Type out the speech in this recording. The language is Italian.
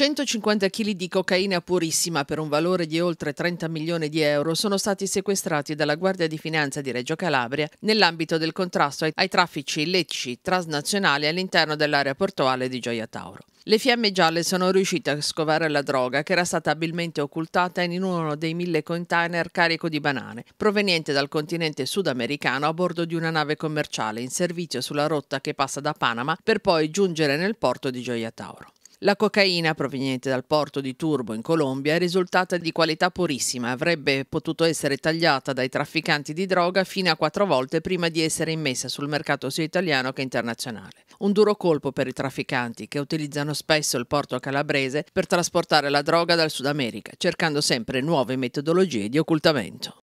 150 kg di cocaina purissima per un valore di oltre 30 milioni di euro sono stati sequestrati dalla Guardia di Finanza di Reggio Calabria nell'ambito del contrasto ai, traffici illeciti transnazionali all'interno dell'area portuale di Gioia Tauro. Le fiamme gialle sono riuscite a scovare la droga che era stata abilmente occultata in uno dei mille container carico di banane, proveniente dal continente sudamericano a bordo di una nave commerciale in servizio sulla rotta che passa da Panama per poi giungere nel porto di Gioia Tauro. La cocaina proveniente dal porto di Turbo in Colombia è risultata di qualità purissima e avrebbe potuto essere tagliata dai trafficanti di droga fino a quattro volte prima di essere immessa sul mercato sia italiano che internazionale. Un duro colpo per i trafficanti che utilizzano spesso il porto calabrese per trasportare la droga dal Sud America, cercando sempre nuove metodologie di occultamento.